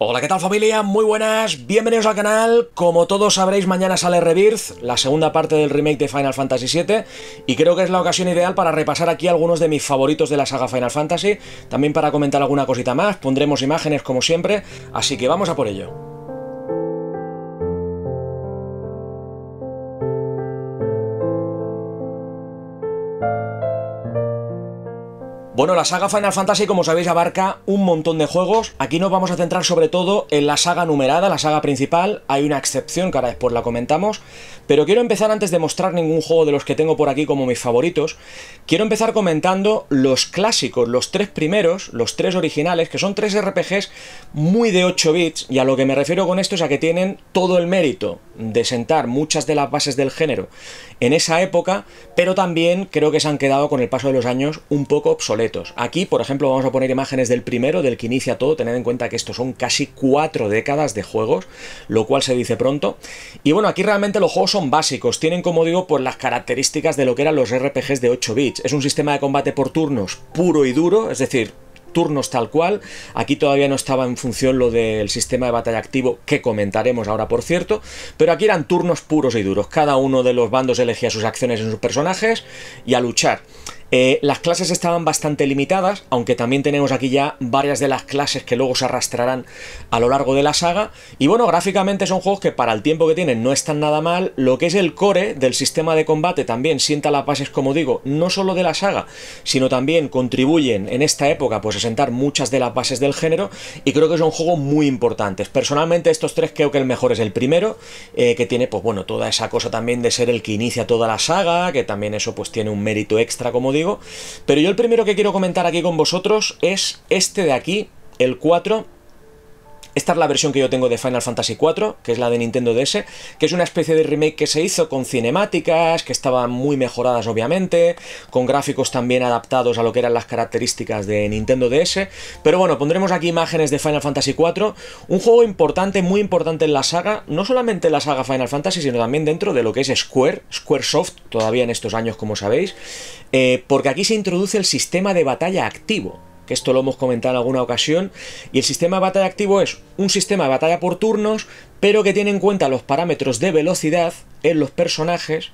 Hola, ¿qué tal familia? Muy buenas, bienvenidos al canal. Como todos sabréis, mañana sale Rebirth, la segunda parte del remake de Final Fantasy VII, y creo que es la ocasión ideal para repasar aquí algunos de mis favoritos de la saga Final Fantasy, también para comentar alguna cosita más, pondremos imágenes como siempre, así que vamos a por ello. Bueno, la saga Final Fantasy, como sabéis, abarca un montón de juegos. Aquí nos vamos a centrar sobre todo en la saga numerada, la saga principal. Hay una excepción que ahora después la comentamos. Pero quiero empezar antes de mostrar ningún juego de los que tengo por aquí como mis favoritos. Quiero empezar comentando los clásicos, los tres primeros, los tres originales, que son tres RPGs muy de 8 bits. Y a lo que me refiero con esto es a que tienen todo el mérito de sentar muchas de las bases del género en esa época, pero también creo que se han quedado con el paso de los años un poco obsoletos. Aquí, por ejemplo, vamos a poner imágenes del primero, del que inicia todo, tened en cuenta que estos son casi cuatro décadas de juegos, lo cual se dice pronto. Y bueno, aquí realmente los juegos son básicos, tienen como digo, por pues las características de lo que eran los RPGs de 8 bits. Es un sistema de combate por turnos puro y duro, es decir, turnos tal cual. Aquí todavía no estaba en función lo del sistema de batalla activo que comentaremos ahora, por cierto. Pero aquí eran turnos puros y duros. Cada uno de los bandos elegía sus acciones en sus personajes y a luchar. Eh, las clases estaban bastante limitadas, aunque también tenemos aquí ya varias de las clases que luego se arrastrarán a lo largo de la saga. Y bueno, gráficamente son juegos que para el tiempo que tienen no están nada mal. Lo que es el core del sistema de combate también sienta las bases, como digo, no solo de la saga, sino también contribuyen en esta época pues, a sentar muchas de las bases del género. Y creo que son juegos muy importantes. Personalmente estos tres creo que el mejor es el primero, eh, que tiene pues bueno, toda esa cosa también de ser el que inicia toda la saga, que también eso pues tiene un mérito extra, como digo pero yo el primero que quiero comentar aquí con vosotros es este de aquí, el 4, esta es la versión que yo tengo de Final Fantasy IV, que es la de Nintendo DS, que es una especie de remake que se hizo con cinemáticas, que estaban muy mejoradas obviamente, con gráficos también adaptados a lo que eran las características de Nintendo DS, pero bueno, pondremos aquí imágenes de Final Fantasy IV, un juego importante, muy importante en la saga, no solamente en la saga Final Fantasy, sino también dentro de lo que es Square, Soft, todavía en estos años como sabéis, eh, porque aquí se introduce el sistema de batalla activo que esto lo hemos comentado en alguna ocasión, y el sistema de batalla activo es un sistema de batalla por turnos, pero que tiene en cuenta los parámetros de velocidad en los personajes,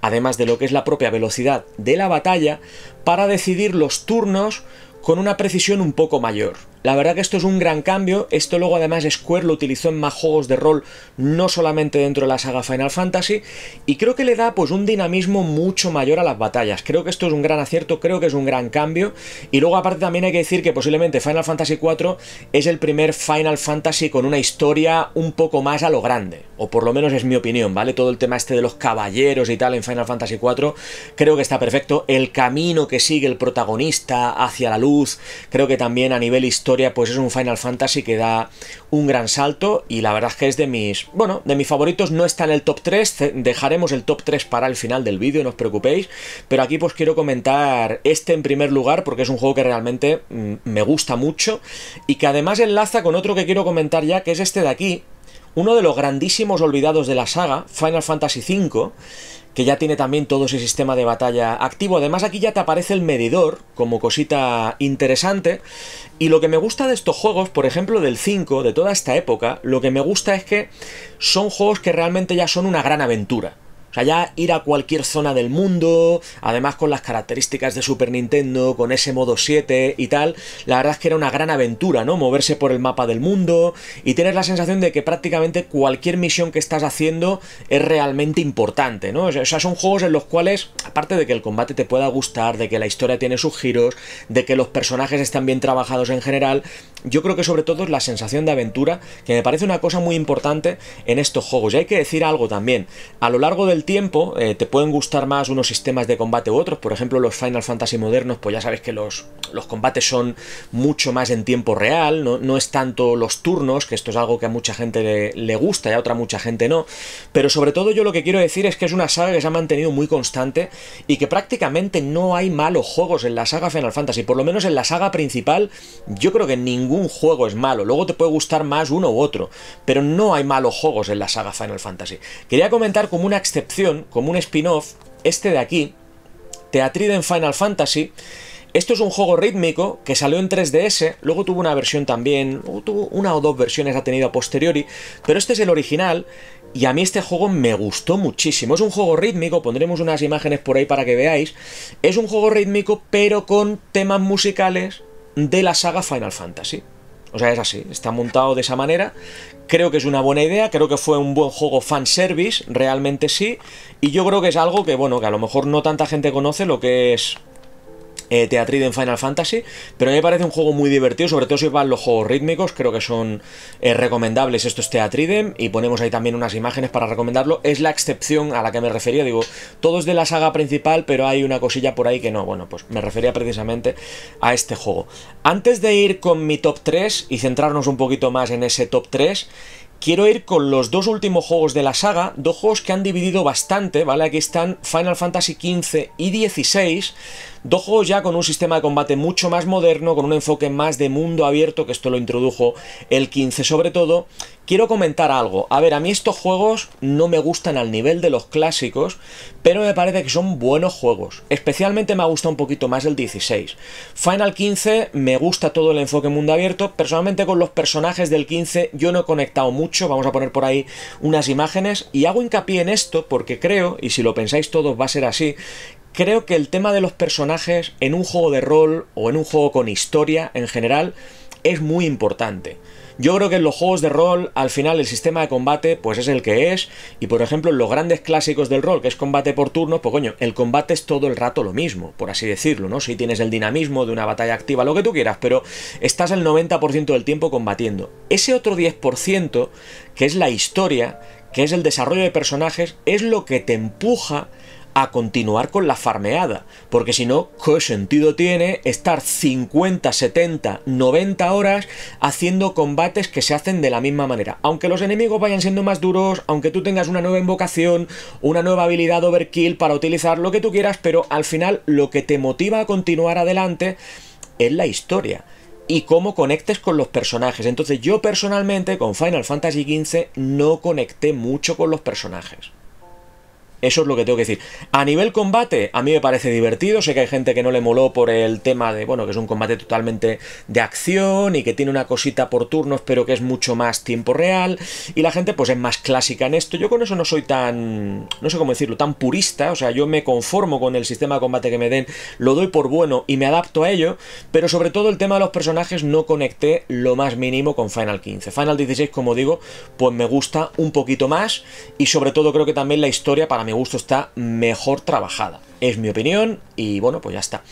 además de lo que es la propia velocidad de la batalla, para decidir los turnos con una precisión un poco mayor. La verdad que esto es un gran cambio, esto luego además Square lo utilizó en más juegos de rol, no solamente dentro de la saga Final Fantasy, y creo que le da pues un dinamismo mucho mayor a las batallas, creo que esto es un gran acierto, creo que es un gran cambio, y luego aparte también hay que decir que posiblemente Final Fantasy IV es el primer Final Fantasy con una historia un poco más a lo grande o por lo menos es mi opinión, ¿vale? Todo el tema este de los caballeros y tal en Final Fantasy IV, creo que está perfecto. El camino que sigue el protagonista hacia la luz, creo que también a nivel historia, pues es un Final Fantasy que da un gran salto y la verdad es que es de mis, bueno, de mis favoritos, no está en el top 3, dejaremos el top 3 para el final del vídeo, no os preocupéis, pero aquí pues quiero comentar este en primer lugar porque es un juego que realmente mm, me gusta mucho y que además enlaza con otro que quiero comentar ya, que es este de aquí, uno de los grandísimos olvidados de la saga, Final Fantasy V, que ya tiene también todo ese sistema de batalla activo. Además aquí ya te aparece el medidor como cosita interesante. Y lo que me gusta de estos juegos, por ejemplo del 5, de toda esta época, lo que me gusta es que son juegos que realmente ya son una gran aventura. O sea, ya ir a cualquier zona del mundo, además con las características de Super Nintendo, con ese modo 7 y tal, la verdad es que era una gran aventura, ¿no? Moverse por el mapa del mundo y tener la sensación de que prácticamente cualquier misión que estás haciendo es realmente importante, ¿no? O sea, son juegos en los cuales, aparte de que el combate te pueda gustar, de que la historia tiene sus giros, de que los personajes están bien trabajados en general, yo creo que sobre todo es la sensación de aventura, que me parece una cosa muy importante en estos juegos. Y hay que decir algo también, a lo largo del tiempo eh, te pueden gustar más unos sistemas de combate u otros. Por ejemplo, los Final Fantasy modernos, pues ya sabes que los, combates son mucho más en tiempo real, no, es tanto los turnos, que esto es algo que a mucha gente le, le, gusta y a otra mucha gente no. Pero sobre todo yo lo que quiero decir es que es una saga que se ha mantenido muy constante y que prácticamente no hay malos juegos en la saga Final Fantasy. Por lo menos en la saga principal yo creo que ningún juego es malo. Luego te puede gustar más uno u otro, pero no hay malos juegos en la saga Final Fantasy. Quería comentar como una excepción como un spin-off, este de aquí, Teatride en Final Fantasy. Esto es un juego rítmico que salió en 3DS, luego tuvo una versión también, tuvo una o dos versiones ha tenido a posteriori, pero este es el original y a mí este juego me gustó muchísimo. Es un juego rítmico, pondremos unas imágenes por ahí para que veáis. Es un juego rítmico pero con temas musicales de la saga Final Fantasy. O sea, es así, está montado de esa manera. Creo que es una buena idea, creo que fue un buen juego fanservice, realmente sí. Y yo creo que es algo que, bueno, que a lo mejor no tanta gente conoce lo que es eh, Final Fantasy, pero a mí me parece un juego muy divertido, sobre todo si van los juegos rítmicos, creo que son eh, recomendables estos Teatriden, y ponemos ahí también unas imágenes para recomendarlo, es la excepción a la que me refería, digo, todo es de la saga principal, pero hay una cosilla por ahí que no, bueno, pues me refería precisamente a este juego. Antes de ir con mi top 3 y centrarnos un poquito más en ese top 3, quiero ir con los dos últimos juegos de la saga, dos juegos que han dividido bastante, ¿vale? Aquí están Final Fantasy XV y XVI, Dos juegos ya con un sistema de combate mucho más moderno, con un enfoque más de mundo abierto, que esto lo introdujo el 15 sobre todo. Quiero comentar algo. A ver, a mí estos juegos no me gustan al nivel de los clásicos, pero me parece que son buenos juegos. Especialmente me ha gustado un poquito más el 16. Final 15 me gusta todo el enfoque mundo abierto. Personalmente con los personajes del 15 yo no he conectado mucho. Vamos a poner por ahí unas imágenes. Y hago hincapié en esto porque creo, y si lo pensáis todos va a ser así, Creo que el tema de los personajes en un juego de rol o en un juego con historia en general es muy importante. Yo creo que en los juegos de rol, al final, el sistema de combate, pues es el que es. Y por ejemplo, en los grandes clásicos del rol, que es combate por turnos, pues coño, el combate es todo el rato lo mismo, por así decirlo, ¿no? Si tienes el dinamismo de una batalla activa, lo que tú quieras, pero estás el 90% del tiempo combatiendo. Ese otro 10%, que es la historia, que es el desarrollo de personajes, es lo que te empuja a continuar con la farmeada, porque si no, ¿qué sentido tiene estar 50, 70, 90 horas haciendo combates que se hacen de la misma manera? Aunque los enemigos vayan siendo más duros, aunque tú tengas una nueva invocación, una nueva habilidad overkill para utilizar lo que tú quieras, pero al final lo que te motiva a continuar adelante es la historia y cómo conectes con los personajes. Entonces yo personalmente con Final Fantasy XV no conecté mucho con los personajes. Eso es lo que tengo que decir. A nivel combate, a mí me parece divertido. Sé que hay gente que no le moló por el tema de, bueno, que es un combate totalmente de acción y que tiene una cosita por turnos, pero que es mucho más tiempo real. Y la gente, pues, es más clásica en esto. Yo con eso no soy tan, no sé cómo decirlo, tan purista. O sea, yo me conformo con el sistema de combate que me den, lo doy por bueno y me adapto a ello. Pero sobre todo el tema de los personajes no conecté lo más mínimo con Final 15. Final 16, como digo, pues me gusta un poquito más. Y sobre todo creo que también la historia para mí gusto está mejor trabajada. Es mi opinión y bueno, pues ya está.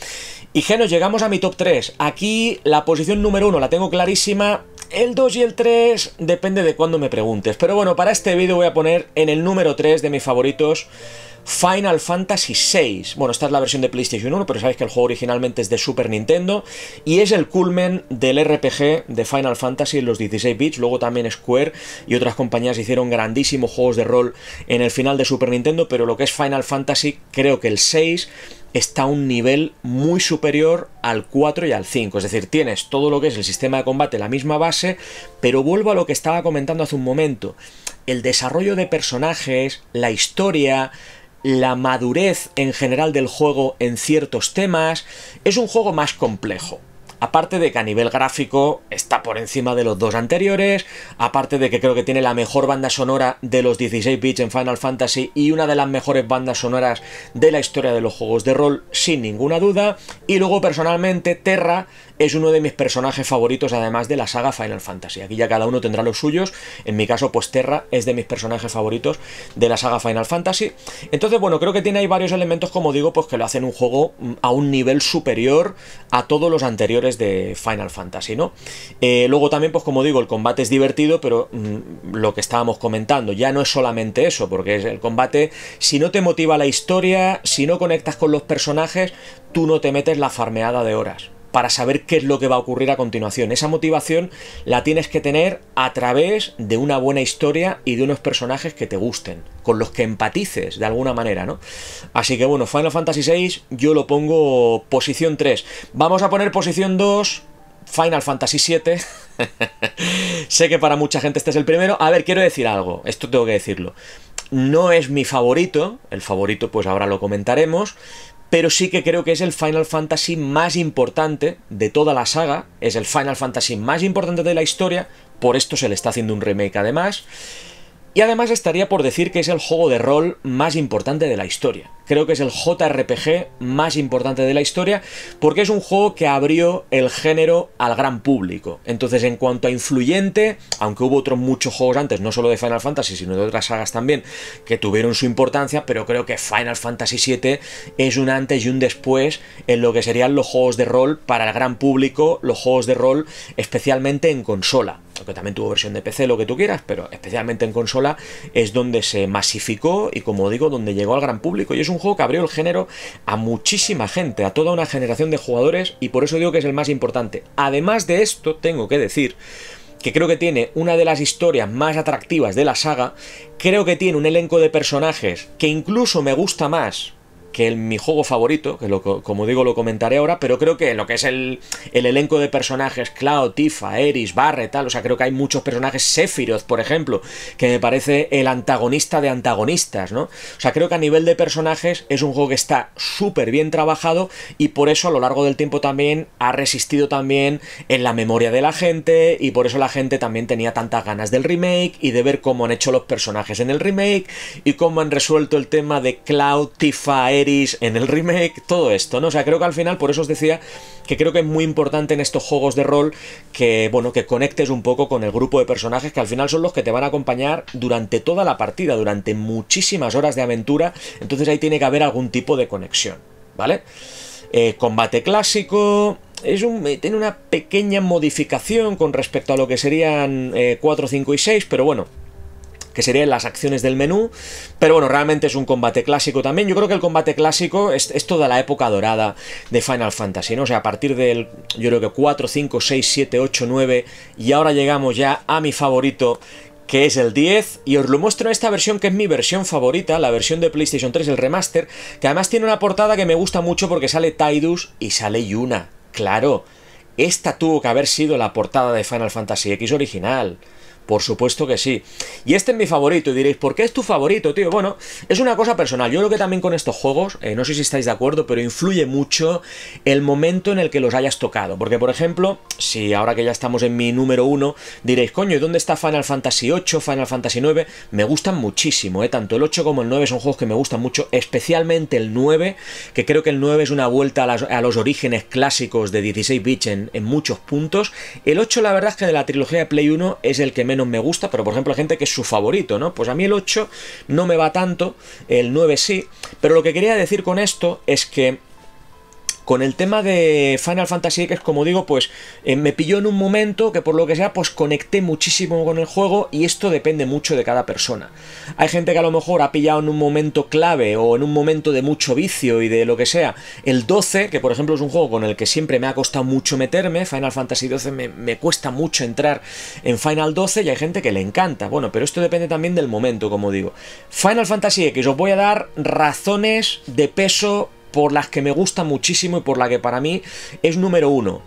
Y Genos, llegamos a mi top 3. Aquí la posición número 1 la tengo clarísima. El 2 y el 3 depende de cuando me preguntes. Pero bueno, para este vídeo voy a poner en el número 3 de mis favoritos Final Fantasy VI. Bueno, esta es la versión de PlayStation 1, pero sabéis que el juego originalmente es de Super Nintendo y es el culmen del RPG de Final Fantasy en los 16 bits. Luego también Square y otras compañías hicieron grandísimos juegos de rol en el final de Super Nintendo, pero lo que es Final Fantasy, creo que el 6 está a un nivel muy superior al 4 y al 5. Es decir, tienes todo lo que es el sistema de combate, la misma base, pero vuelvo a lo que estaba comentando hace un momento el desarrollo de personajes, la historia, la madurez en general del juego en ciertos temas, es un juego más complejo. Aparte de que a nivel gráfico está por encima de los dos anteriores, aparte de que creo que tiene la mejor banda sonora de los 16 bits en Final Fantasy y una de las mejores bandas sonoras de la historia de los juegos de rol, sin ninguna duda. Y luego personalmente Terra es uno de mis personajes favoritos además de la saga Final Fantasy. Aquí ya cada uno tendrá los suyos. En mi caso, pues Terra es de mis personajes favoritos de la saga Final Fantasy. Entonces, bueno, creo que tiene ahí varios elementos, como digo, pues que lo hacen un juego mm, a un nivel superior a todos los anteriores de Final Fantasy, ¿no? Eh, luego también, pues como digo, el combate es divertido, pero mm, lo que estábamos comentando, ya no es solamente eso, porque es el combate, si no te motiva la historia, si no conectas con los personajes, tú no te metes la farmeada de horas para saber qué es lo que va a ocurrir a continuación. Esa motivación la tienes que tener a través de una buena historia y de unos personajes que te gusten, con los que empatices de alguna manera, ¿no? Así que bueno, Final Fantasy VI yo lo pongo posición 3. Vamos a poner posición 2 Final Fantasy VII. sé que para mucha gente este es el primero. A ver, quiero decir algo, esto tengo que decirlo. No es mi favorito, el favorito pues ahora lo comentaremos, pero sí que creo que es el Final Fantasy más importante de toda la saga, es el Final Fantasy más importante de la historia, por esto se le está haciendo un remake además. Y además estaría por decir que es el juego de rol más importante de la historia. Creo que es el JRPG más importante de la historia porque es un juego que abrió el género al gran público. Entonces en cuanto a influyente, aunque hubo otros muchos juegos antes, no solo de Final Fantasy, sino de otras sagas también, que tuvieron su importancia, pero creo que Final Fantasy VII es un antes y un después en lo que serían los juegos de rol para el gran público, los juegos de rol especialmente en consola. Aunque también tuvo versión de PC, lo que tú quieras, pero especialmente en consola es donde se masificó y como digo, donde llegó al gran público. Y es un juego que abrió el género a muchísima gente, a toda una generación de jugadores y por eso digo que es el más importante. Además de esto, tengo que decir que creo que tiene una de las historias más atractivas de la saga, creo que tiene un elenco de personajes que incluso me gusta más que es mi juego favorito, que como digo lo comentaré ahora, pero creo que lo que es el, elenco de personajes, Cloud, Tifa, Eris, Barre, tal, o sea, creo que hay muchos personajes, Sephiroth, por ejemplo, que me parece el antagonista de antagonistas, ¿no? O sea, creo que a nivel de personajes es un juego que está súper bien trabajado y por eso a lo largo del tiempo también ha resistido también en la memoria de la gente y por eso la gente también tenía tantas ganas del remake y de ver cómo han hecho los personajes en el remake y cómo han resuelto el tema de Cloud, Tifa, en el remake, todo esto, ¿no? O sea, creo que al final, por eso os decía que creo que es muy importante en estos juegos de rol que, bueno, que conectes un poco con el grupo de personajes que al final son los que te van a acompañar durante toda la partida, durante muchísimas horas de aventura, entonces ahí tiene que haber algún tipo de conexión, ¿vale? Eh, combate clásico, es un, eh, tiene una pequeña modificación con respecto a lo que serían 4, eh, 5 y 6, pero bueno, que serían las acciones del menú. Pero bueno, realmente es un combate clásico también. Yo creo que el combate clásico es, toda la época dorada de Final Fantasy, ¿no? O sea, a partir del, yo creo que 4, 5, 6, 7, 8, 9 y ahora llegamos ya a mi favorito que es el 10, y os lo muestro en esta versión que es mi versión favorita, la versión de PlayStation 3, el remaster, que además tiene una portada que me gusta mucho porque sale Tidus y sale Yuna, claro, esta tuvo que haber sido la portada de Final Fantasy X original. Por supuesto que sí. Y este es mi favorito. Y diréis, ¿por qué es tu favorito, tío? Bueno, es una cosa personal. Yo creo que también con estos juegos, eh, no sé si estáis de acuerdo, pero influye mucho el momento en el que los hayas tocado. Porque, por ejemplo, si ahora que ya estamos en mi número uno, diréis, coño, ¿y dónde está Final Fantasy 8 Final Fantasy 9 Me gustan muchísimo, ¿eh? Tanto el 8 como el 9 son juegos que me gustan mucho, especialmente el 9, que creo que el 9 es una vuelta a, los orígenes clásicos de 16 bits en, en muchos puntos. El 8, la verdad es que de la trilogía de Play 1 es el que menos me gusta, pero por ejemplo, la gente que es su favorito, ¿no? Pues a mí el 8 no me va tanto, el 9 sí, pero lo que quería decir con esto es que con el tema de Final Fantasy X, como digo, pues eh, me pilló en un momento que por lo que sea, pues conecté muchísimo con el juego y esto depende mucho de cada persona. Hay gente que a lo mejor ha pillado en un momento clave o en un momento de mucho vicio y de lo que sea. El 12, que por ejemplo es un juego con el que siempre me ha costado mucho meterme, Final Fantasy 12 me, me cuesta mucho entrar en Final 12 y hay gente que le encanta. Bueno, pero esto depende también del momento, como digo. Final Fantasy X, os voy a dar razones de peso por las que me gusta muchísimo y por la que para mí es número uno.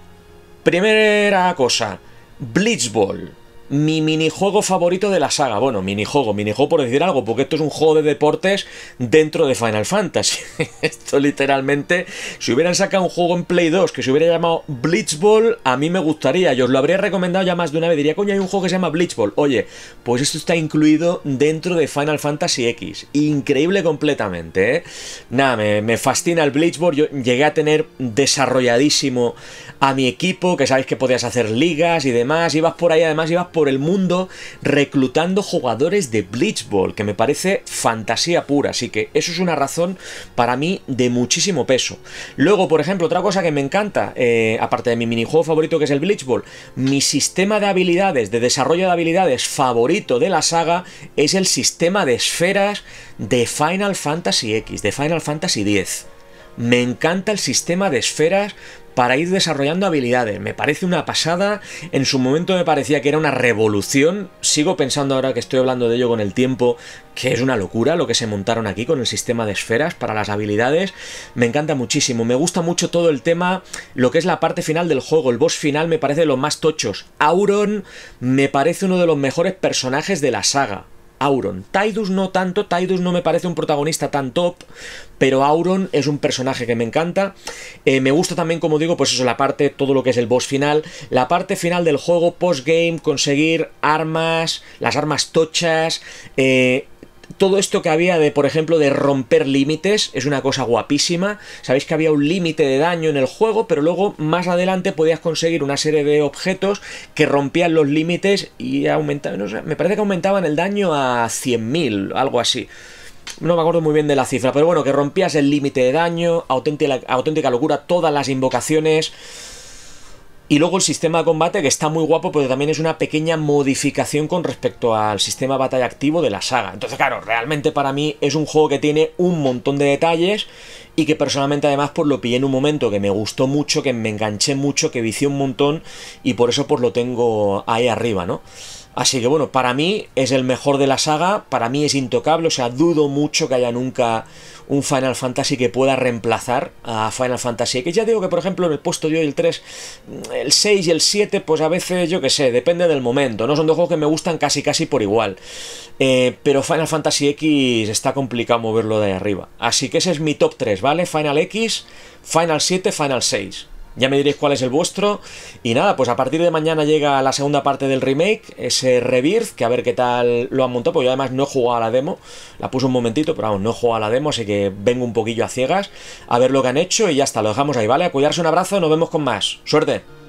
Primera cosa, Blitzball mi minijuego favorito de la saga. Bueno, minijuego, minijuego por decir algo, porque esto es un juego de deportes dentro de Final Fantasy. esto literalmente, si hubieran sacado un juego en Play 2 que se hubiera llamado Blitzball, a mí me gustaría. Yo os lo habría recomendado ya más de una vez. Diría, coño, hay un juego que se llama Blitzball. Oye, pues esto está incluido dentro de Final Fantasy X. Increíble completamente, ¿eh? Nada, me, fascina el Blitzball. Yo llegué a tener desarrolladísimo a mi equipo, que sabéis que podías hacer ligas y demás. Ibas por ahí, además, ibas por el mundo reclutando jugadores de Ball, que me parece fantasía pura, así que eso es una razón para mí de muchísimo peso. Luego, por ejemplo, otra cosa que me encanta, eh, aparte de mi minijuego favorito que es el Ball, mi sistema de habilidades, de desarrollo de habilidades favorito de la saga es el sistema de esferas de Final Fantasy X, de Final Fantasy X. Me encanta el sistema de esferas para ir desarrollando habilidades. Me parece una pasada. En su momento me parecía que era una revolución. Sigo pensando ahora que estoy hablando de ello con el tiempo, que es una locura lo que se montaron aquí con el sistema de esferas para las habilidades. Me encanta muchísimo. Me gusta mucho todo el tema, lo que es la parte final del juego. El boss final me parece de los más tochos. Auron me parece uno de los mejores personajes de la saga. Auron. Tidus no tanto, Tidus no me parece un protagonista tan top, pero Auron es un personaje que me encanta. Eh, me gusta también, como digo, pues eso, la parte, todo lo que es el boss final, la parte final del juego, post-game, conseguir armas, las armas tochas, eh, todo esto que había de, por ejemplo, de romper límites, es una cosa guapísima. Sabéis que había un límite de daño en el juego, pero luego más adelante podías conseguir una serie de objetos que rompían los límites y aumentaban, me parece que aumentaban el daño a 100.000, algo así. No me acuerdo muy bien de la cifra, pero bueno, que rompías el límite de daño, auténtica locura, todas las invocaciones y luego el sistema de combate, que está muy guapo, pero también es una pequeña modificación con respecto al sistema batalla activo de la saga. Entonces, claro, realmente para mí es un juego que tiene un montón de detalles y que personalmente además por pues, lo pillé en un momento que me gustó mucho, que me enganché mucho, que vicié un montón y por eso por pues, lo tengo ahí arriba, ¿no? Así que bueno, para mí es el mejor de la saga, para mí es intocable, o sea, dudo mucho que haya nunca un Final Fantasy que pueda reemplazar a Final Fantasy. Que ya digo que, por ejemplo, en el puesto hoy el 3, el 6 y el 7, pues a veces, yo que sé, depende del momento, ¿no? Son dos juegos que me gustan casi casi por igual. Eh, pero Final Fantasy X está complicado moverlo de ahí arriba. Así que ese es mi top 3, ¿vale? Final X, Final 7, Final 6. Ya me diréis cuál es el vuestro. Y nada, pues a partir de mañana llega la segunda parte del remake, ese Rebirth, que a ver qué tal lo han montado, porque yo además no he jugado a la demo, la puse un momentito, pero vamos, no he jugado a la demo, así que vengo un poquillo a ciegas, a ver lo que han hecho y ya está, lo dejamos ahí, ¿vale? A un abrazo, nos vemos con más. Suerte.